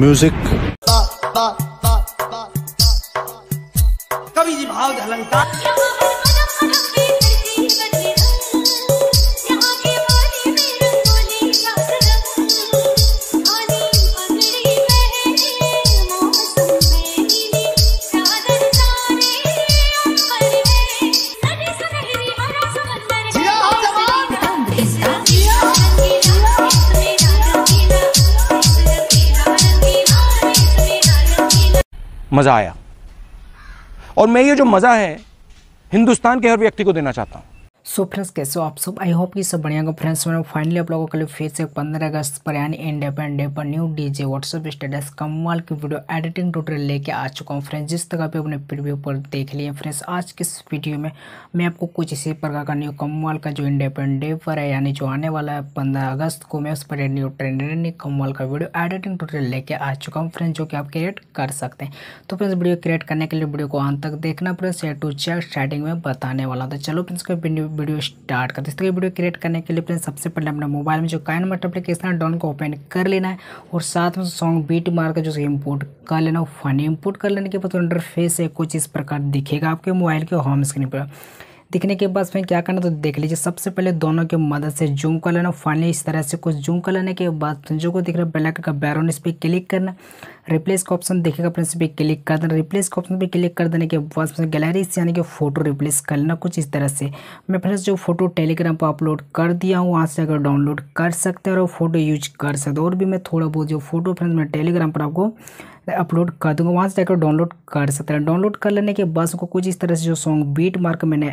music कवि जी भाव झलंका मज़ा आया और मैं ये जो मज़ा है हिंदुस्तान के हर व्यक्ति को देना चाहता हूँ सो फ्रेंड्स कैसे हो आप सब आई होप कि सब बढ़िया फ्रेंड्स मैंने फाइनली आप लोगों के लिए फिर से पंद्रह अगस्त पर यानी इंडिपेंडेंट डे पर न्यू डीजे व्हाट्सअप स्टेटस कमाल की वीडियो एडिटिंग ट्यूटोरियल लेके आ चुका हूँ फ्रेंड्स जिस तरह पे अपने प्रीव्यू पर देख लिए फ्रेंड्स आज के इस वीडियो में मैं आपको कुछ इसी प्रकार का न्यू कमाल का जो इंडिपेंडेंट डे पर है यानी जो आने वाला है पंद्रह अगस्त को मैं उस पर न्यू ट्रेंड कमाल का वीडियो एडिटिंग ट्यूटोरियल लेके आ चुका हूँ फ्रेंड्स जो कि आप क्रिएट कर सकते हैं तो फ्रेंड्स वीडियो क्रिएट करने के लिए वीडियो को अंत तक देखना फ्रेंड्स टू चेक स्टार्टिंग में बताने वाला था तो चलो फ्रेंड्स का वीडियो स्टार्ट करते हैं इसलिए तो वीडियो क्रिएट करने के लिए फ्रेंड सबसे पहले अपना मोबाइल में जो काइन मट एप्लीकेशन है डॉन को ओपन कर लेना है और साथ में सॉन्ग बीट मार कर जो इम्पोर्ट कर लेना है फन इम्पोर्ट कर लेने के बाद फेस है कुछ इस प्रकार दिखेगा आपके मोबाइल के होम स्क्रीन पर दिखने के बाद फिर क्या करना तो देख लीजिए सबसे पहले दोनों की मदद से जूम कर लेना फाइनली इस तरह से कुछ जूम कर लेने के बाद जो को दिख रहा है ब्लैक का बैरोन इस पर क्लिक करना रिप्लेस का ऑप्शन देखेगा फ्रेंड्स पे क्लिक कर देना रिप्लेस का ऑप्शन पे क्लिक कर देने के बाद उसमें गैलरी से यानी कि फोटो रिप्लेस कर लेना कुछ इस तरह से मैं फ्रेंड्स जो फोटो टेलीग्राम पर अपलोड कर दिया हूँ वहाँ से अगर डाउनलोड कर सकते हैं और फोटो यूज कर सकते और भी मैं थोड़ा बहुत जो फोटो फ्रेंड्स मैं टेलीग्राम पर आपको अपलोड कर दूंगा वहाँ से जाकर डाउनलोड कर सकते हैं डाउनलोड कर लेने के बाद उसको कुछ इस तरह से जो सॉन्ग बीट मार्क मैंने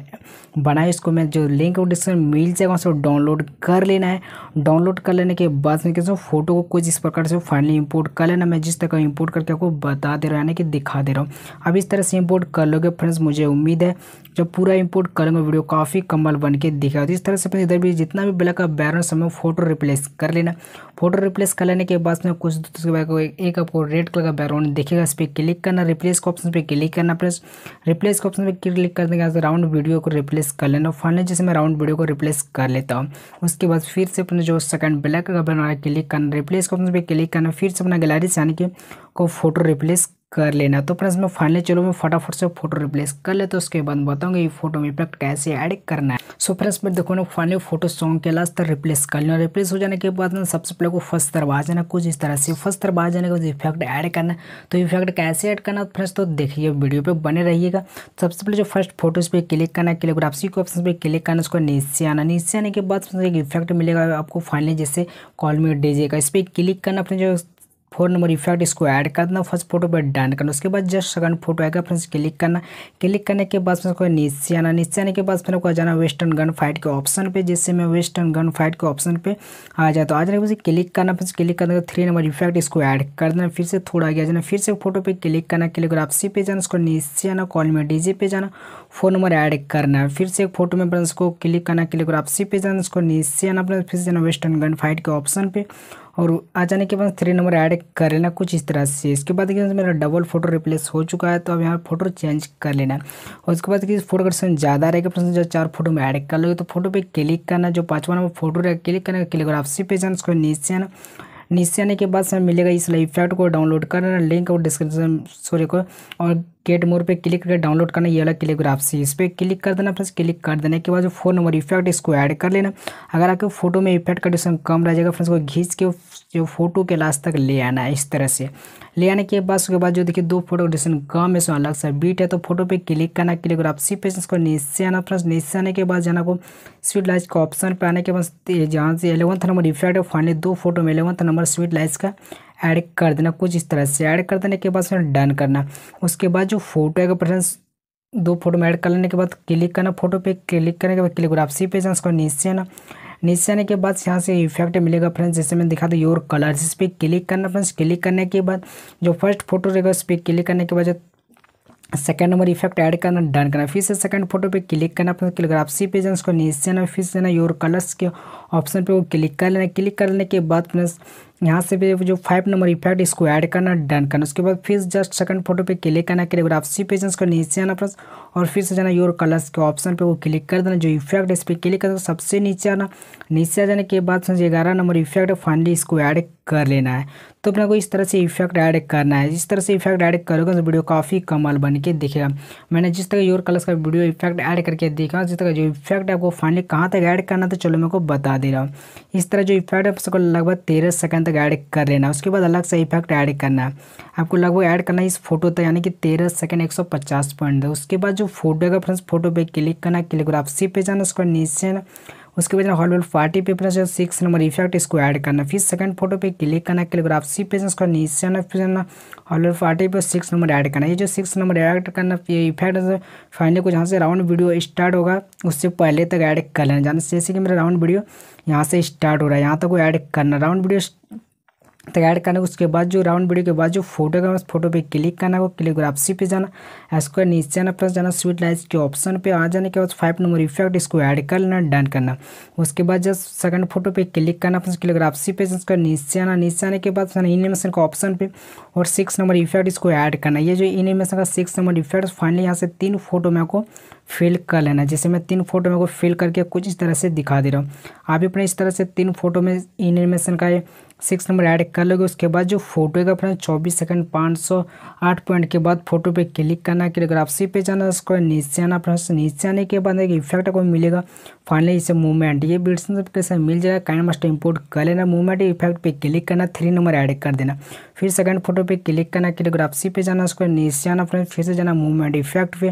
बनाया इसको मैं जो लिंक और डिस्क्रिप्शन मिल जाएगा वहाँ से डाउनलोड कर लेना है डाउनलोड कर लेने के बाद में कैसे फोटो को कुछ इस प्रकार से फाइनली इंपोर्ट कर लेना मैं जिस तरह इंपोर्ट करके आपको बता दे रहा हूँ यानी कि दिखा दे रहा हूँ अब इस तरह से इंपोर्ट कर लोगे फ्रेंड्स मुझे उम्मीद है जब पूरा इंपोर्ट करेंगे वीडियो काफ़ी कमल बन के दिखा तो इस तरह से फ्रेंड्स इधर भी जितना भी ब्लैक का बैरन समय फोटो रिप्लेस कर लेना फोटो रिप्लेस कर लेने के बाद में कुछ दूसरे बैक एक आपको रेड कलर का बैरन दिखेगा इस पर क्लिक करना रिप्लेस के ऑप्शन पर क्लिक करना प्लस रिप्लेस के ऑप्शन पर क्लिक कर देंगे राउंड वीडियो को रिप्लेस कर लेना फाइनल जैसे मैं राउंड वीडियो को रिप्लेस कर लेता हूँ उसके बाद फिर से अपने जो सेकंड ब्लैक का बैरन क्लिक करना रिप्लेस के ऑप्शन पर क्लिक करना फिर से अपना गैलरी से यानी कि को फोटो रिप्लेस कर लेना तो फ्रेंड्स मैं फाइनली चलो मैं फटाफट से फोटो रिप्लेस कर लेता तो उसके बाद बताऊंगा ये फोटो में इफेक्ट कैसे ऐड करना है सो फ्रेंड्स मैं देखो ना फाइनली फोटो सॉन्ग के लास्ट तक रिप्लेस कर लेना रिप्लेस हो जाने के बाद ना सबसे पहले को फर्स्ट तरफ आ जाना कुछ इस तरह से फर्स्ट तरफ जाने के बाद इफेक्ट ऐड करना है तो इफेक्ट कैसे ऐड करना फ्रेंड्स तो देखिए वीडियो पर बने रहिएगा सबसे पहले जो फर्स्ट फोटोज पर क्लिक करना है क्लियोग्राफी को ऑप्शन पर क्लिक करना उसको नीचे आना नीचे आने के बाद एक इफेक्ट मिलेगा आपको फाइनली जैसे कॉल में डीजे का इस पर क्लिक करना अपने जो फोर नंबर इफेक्ट इसको ऐड कर देना फर्स्ट फोटो पर डन करना उसके बाद जस्ट सेकंड फोटो आएगा फ्रेंड्स क्लिक करना क्लिक करने के बाद फिर नीचे आना नीचे आने के बाद फिर आपको जाना वेस्टर्न गन फाइट के ऑप्शन पे जिससे मैं वेस्टर्न गन फाइट के ऑप्शन पे आ जाए तो आ जाने के क्लिक करना फिर क्लिक करने का थ्री नंबर इफेक्ट इसको ऐड कर देना फिर से थोड़ा आगे आ जाना फिर से फोटो पर क्लिक करना क्लिक कर आपसी पे जाना उसको नीचे आना कॉल में डीजे पे जाना फोन नंबर ऐड करना फिर से एक फोटो में फ्रेंड्स को क्लिक करना क्लिक कर आपसी पे जाना उसको नीचे आना अपना फिर से जाना वेस्टर्न गन फाइट के ऑप्शन पर और आ जाने के बाद थ्री नंबर ऐड कर लेना कुछ इस तरह से इसके बाद देखिए मेरा डबल फोटो रिप्लेस हो चुका है तो अब यहाँ फोटो चेंज कर लेना और तो उसके बाद देखिए फोटो कलेक्शन ज़्यादा रहेगा पर्सन जो चार फोटो में ऐड कर लोगे तो फोटो पर क्लिक करना जो पाँचवा नंबर फोटो रहेगा क्लिक करना क्लिक और आपसी पे जाना उसको नीचे आना नीचे आने के बाद समय मिलेगा इस इफेक्ट को डाउनलोड करना लिंक और डिस्क्रिप्शन सॉरी को और गेट मोर पे क्लिक करके डाउनलोड करना ये वाला ग्राफ से इस पर क्लिक कर देना फ्रेंड्स क्लिक कर देने के बाद जो फोन नंबर इफेक्ट इसको ऐड कर लेना अगर आपके फोटो में इफेक्ट का कंडीशन कम रह जाएगा फ्रेंड्स को घींच के जो फोटो के लास्ट तक ले आना है इस तरह से ले आने के बाद उसके बाद जो देखिए दो फोटो कंडीशन कम है इसमें अलग सा बीट है तो फोटो पर क्लिक करना क्लिक ग्राफ सी पे इसको नीचे आना फ्रेंड्स नीचे आने के बाद जाना को स्वीट लाइट का ऑप्शन पर आने के बाद जहाँ से एलेवंथ नंबर इफेक्ट है फाइनली दो फोटो में एलेवंथ नंबर स्वीट लाइट्स का ऐड कर देना कुछ इस तरह से ऐड कर देने के बाद उसमें डन करना उसके बाद जो फोटो है फ्रेंड्स दो फोटो में ऐड कर लेने के बाद क्लिक करना फोटो पे क्लिक करने के बाद क्लिक ग्राफसी पे जाना उसको नीचे आना नीचे आने के बाद यहाँ से इफेक्ट मिलेगा फ्रेंड्स जैसे मैंने दिखा था योर कलर्स इस पर क्लिक करना फ्रेंड्स क्लिक करने के बाद जो फर्स्ट फोटो रहेगा उस पर क्लिक करने के बाद जो सेकेंड नंबर इफेक्ट ऐड करना डन करना फिर से सेकंड फोटो पे क्लिक करना अपने सी पे जाना उसको नीचे आना फिर से ना योर कलर्स के ऑप्शन पे वो क्लिक कर लेना क्लिक कर लेने के बाद फ्रेंड्स यहाँ से भी जो फाइव नंबर इफेक्ट इसको ऐड करना डन करना उसके बाद फिर जस्ट सेकंड फोटो पे क्लिक करना क्लिक आप सी पेजेंस को नीचे आना प्लस और फिर से जाना योर कलर्स के ऑप्शन पे वो क्लिक कर देना जो इफेक्ट इस पर क्लिक करना सबसे नीचे आना नीचे आ जाने के बाद समझिए ग्यारह नंबर इफेक्ट फाइनली इसको ऐड कर लेना है तो अपने को इस तरह से इफेक्ट ऐड करना है जिस तरह से इफेक्ट ऐड करोगे तो वीडियो काफ़ी कमाल बन के दिखेगा मैंने जिस तरह योर कलर्स का वीडियो इफेक्ट ऐड करके देखा जिस तरह जो इफेक्ट है आपको फाइनली कहाँ तक ऐड करना तो चलो मेरे को बता दे रहा हूँ इस तरह जो इफेक्ट है लगभग तेरह सेकंड तक ऐड कर लेना उसके बाद अलग से इफेक्ट ऐड करना आपको लगभग ऐड करना इस फोटो तक यानी कि तेरह सेकंड एक सौ पचास पॉइंट उसके बाद जो फोटो है फ्रेंड्स फोटो पे क्लिक करना क्लिक और आप सी पे जाना उसके बाद नीचे उसके बाद हॉल फोर्टी पे अपना जो सिक्स नंबर इफेक्ट इसको ऐड करना फिर सेकंड फोटो पे क्लिक करना क्लिक आप सी पे उसका नीचे आना फिर जाना हॉल फोर्टी पे सिक्स नंबर ऐड करना ये जो सिक्स नंबर ऐड करना ये इफेक्ट फाइनली कुछ यहाँ से राउंड वीडियो स्टार्ट होगा उससे पहले तक ऐड कर लेना जाना जैसे कि मेरा राउंड वीडियो यहाँ से स्टार्ट हो रहा है यहाँ तक वो ऐड करना राउंड वीडियो तो ऐड करना उसके बाद जो राउंड वीडियो के बाद जो फोटो का फोटो पे क्लिक करना होगा क्लिकोग्राफी पे जाना इसको नीचे आना प्लस जाना स्वीट लाइज के ऑप्शन पे आ जाने के बाद फाइव नंबर इफेक्ट इसको ऐड कर लेना डन करना उसके बाद जब सेकंड फोटो पे क्लिक करना प्लस क्लिकोग्राफी पे उसको नीचे आना नीचे आने के बाद एनिमेशन का ऑप्शन पे और सिक्स नंबर इफेक्ट इसको ऐड करना ये जो एनिमेशन का सिक्स नंबर इफेक्ट फाइनली यहाँ से तीन फोटो में आपको फिल कर लेना जैसे मैं तीन फोटो में को फिल करके कुछ इस तरह से दिखा दे रहा हूँ आप अपने इस तरह से तीन फोटो में एनिमेशन का सिक्स नंबर ऐड कर लोगे उसके बाद जो फोटो का फ्रेंड चौबीस सेकंड पाँच सौ आठ पॉइंट के बाद फोटो पे क्लिक करना क्लियोग्राफी पे जाना उसको नीचे आना फ्रेंड्स नीचे आने के बाद एक इफेक्ट आपको मिलेगा फाइनली इसे मूवमेंट ये बिल्डिंग सबके मिल जाएगा काइंड मस्ट इम्पोर्ट कर लेना मूवमेंट इफेक्ट पे क्लिक करना थ्री नंबर ऐड कर देना फिर सेकंड फोटो पे क्लिक करना क्लियोग्राफी पे जाना उसको नीचे आना फ्रेंड फिर से जाना मूवमेंट इफेक्ट पे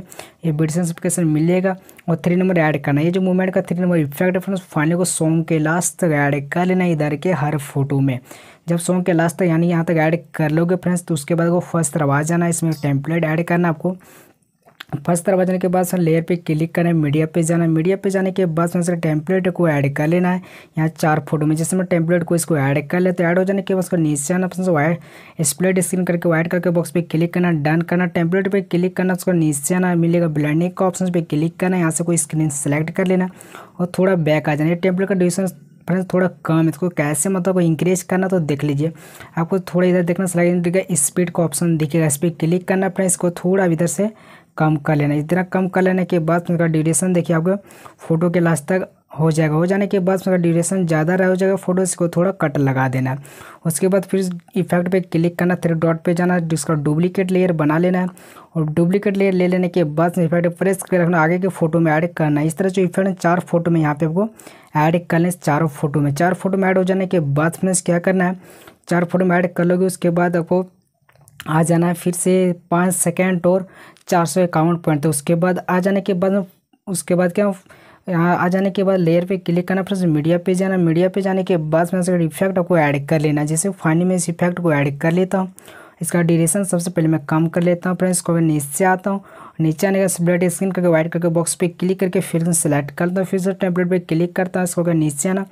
ये बिडिसफिकेशन मिलेगा और थ्री नंबर ऐड करना ये जो मूवमेंट का थ्री नंबर इफेक्ट है फ्रेंड्स फाइनली को सॉन्ग के लास्ट तक ऐड कर लेना इधर के हर फोटो में जब सॉन्ग के लास्ट तक यानी यहाँ तक ऐड कर लोगे फ्रेंड्स तो उसके बाद वो फर्स्ट आवाज़ जाना इसमें टेम्पलेट ऐड करना आपको फर्स्ट तरफ जाने के बाद सर लेयर पे क्लिक करना है मीडिया पे जाना है मीडिया पे जाने के बाद सर टेम्पलेट को ऐड कर लेना है यहाँ चार फोटो में जैसे मैं टेम्पलेट को इसको ऐड कर लेता तो ऐड हो जाने के बाद उसको नीचे आना ऑप्शन वाइट स्प्लेट स्क्रीन करके वाइट करके बॉक्स पे क्लिक करना डन करना टेम्पलेट पे क्लिक करना उसको नीचे आना मिलेगा ब्लैंडिंग का ऑप्शन पर क्लिक करना यहाँ से कोई स्क्रीन सेलेक्ट कर लेना और थोड़ा बैक आ जाना टेम्पलेट का ड्यूरेशन फ्रेंड्स थोड़ा कम इसको कैसे मतलब इंक्रीज करना तो देख लीजिए आपको थोड़ा इधर देखना स्लाइड स्पीड का ऑप्शन दिखेगा इस पर क्लिक करना फ्रेंड्स इसको थोड़ा इधर से कम कर लेना इस तरह कम कर लेने के बाद उनका ड्यूरेशन देखिए आपको फ़ोटो के लास्ट तक हो जाएगा हो जाने के बाद उसका ड्यूरेशन ज़्यादा रह हो जाएगा फ़ोटो इसको थोड़ा कट लगा देना उसके बाद फिर इफेक्ट पे क्लिक करना थ्री डॉट पे जाना जिसका डुप्लीकेट लेयर बना लेना है और डुप्लीकेट लेयर ले लेने के बाद इफेक्ट प्रेस कर रखना आगे के फोटो में ऐड करना इस तरह जो इफेक्ट है चार फोटो में यहाँ पे आपको ऐड कर लें चारों फोटो में चार फोटो में ऐड हो जाने के बाद फ्रेंड्स क्या करना है चार फोटो में ऐड कर लोगे उसके बाद आपको आ जाना है फिर से पाँच सेकेंड और चार सौ इक्यावन पॉइंट तो उसके बाद आ जाने के बाद उसके बाद क्या यहाँ आ जाने के बाद लेयर पे क्लिक करना फिर मीडिया पे जाना मीडिया पे जाने के बाद मैं उसका इफेक्ट आपको ऐड कर लेना जैसे फाइनल में इस इफेक्ट को ऐड कर लेता हूँ इसका ड्यूरेशन सबसे पहले मैं कम कर लेता हूँ फ्रेंड्स को मैं नीचे आता हूँ नीचे आने का स्प्लेट स्क्रीन करके वाइट करके बॉक्स पे क्लिक करके फिर सेलेक्ट करता हूँ फिर से टेम्पलेट पर क्लिक करता हूँ इसको नीचे आना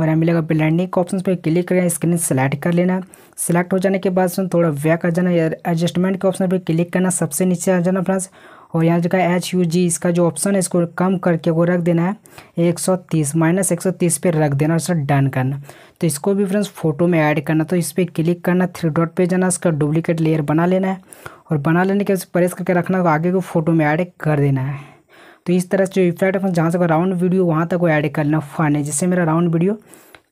और हमें लगा ब्लैंडिंग के ऑप्शन पर क्लिक करें स्क्रीन सेलेक्ट कर लेना सेलेक्ट हो जाने के बाद उसमें थोड़ा बैक आ जाना या एडजस्टमेंट के ऑप्शन पर क्लिक करना सबसे नीचे आ जाना फ्रेंड्स और यहाँ जो एच यू जी इसका जो ऑप्शन है इसको कम करके वो रख देना है एक सौ तीस माइनस एक सौ तीस पर रख देना और सर डन करना तो इसको भी फ्रेंड्स फोटो में ऐड करना तो इस पर क्लिक करना थ्री डॉट पे जाना इसका डुप्लीकेट लेयर बना लेना है और बना लेने के बाद प्रेस करके रखना तो आगे को फोटो में ऐड कर देना है तो इस तरह से जो इफेक्ट अपन जहाँ से राउंड वीडियो वहाँ तक वो ऐड करना फन है जिससे मेरा राउंड वीडियो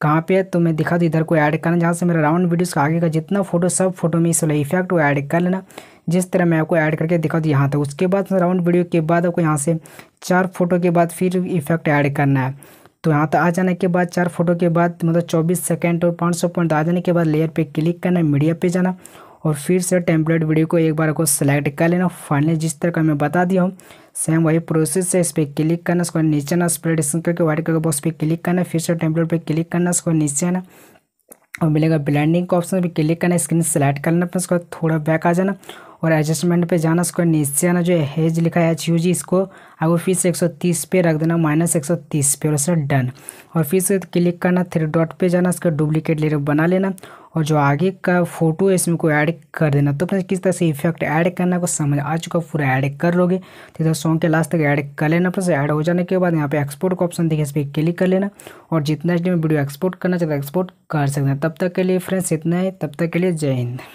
कहाँ पे है तो मैं दिखा दूँ इधर को ऐड करना जहाँ से मेरा राउंड वीडियोस का आगे का जितना फोटो सब फोटो में इस वाला इफेक्ट वो ऐड कर लेना जिस तरह मैं आपको ऐड करके दिखा दूँ यहाँ तक उसके बाद राउंड वीडियो के बाद आपको यहाँ से चार फोटो के बाद फिर इफेक्ट ऐड करना है तो यहाँ तक आ जाने के बाद चार फोटो के बाद मतलब चौबीस सेकेंड और पाँच सौ पॉइंट आ जाने के बाद लेयर पर क्लिक करना मीडिया पर जाना और फिर से टेम्पलेट वीडियो को एक बार को सेलेक्ट कर लेना फाइनली जिस तरह का मैं बता दिया हूँ सेम वही प्रोसेस है इस पर क्लिक करना उसको नीचे ना स्प्रेड स्क्रीन करके व्हाइट कलर बॉक्स पर क्लिक करना फिर से टेम्पलेट पर क्लिक करना उसको नीचे आना और मिलेगा ब्लैंडिंग का ऑप्शन भी क्लिक करना स्क्रीन सेलेक्ट करना लेना उसके थोड़ा बैक आ जाना और एडजस्टमेंट पे जाना उसको नीचे आना जो हेज लिखा है एच यू जी इसको आपको फिर से एक पे रख देना माइनस एक पे और उसका डन और फिर से क्लिक करना थ्री डॉट पे जाना उसका डुप्लीकेट लेयर बना लेना और जो आगे का फोटो है इसमें को ऐड कर देना तो किस तरह से इफेक्ट ऐड करना को समझ आ चुका पूरा ऐड कर लोगे तो इधर सॉन्ग के लास्ट तक ऐड कर लेना प्लस ऐड हो जाने के बाद यहाँ पे एक्सपोर्ट का ऑप्शन देखिए इस पर क्लिक कर लेना और जितना इसमें वीडियो एक्सपोर्ट करना है एक्सपोर्ट तो कर सकते हैं तब तक के लिए फ्रेंड्स इतना है तब तक के लिए जय हिंद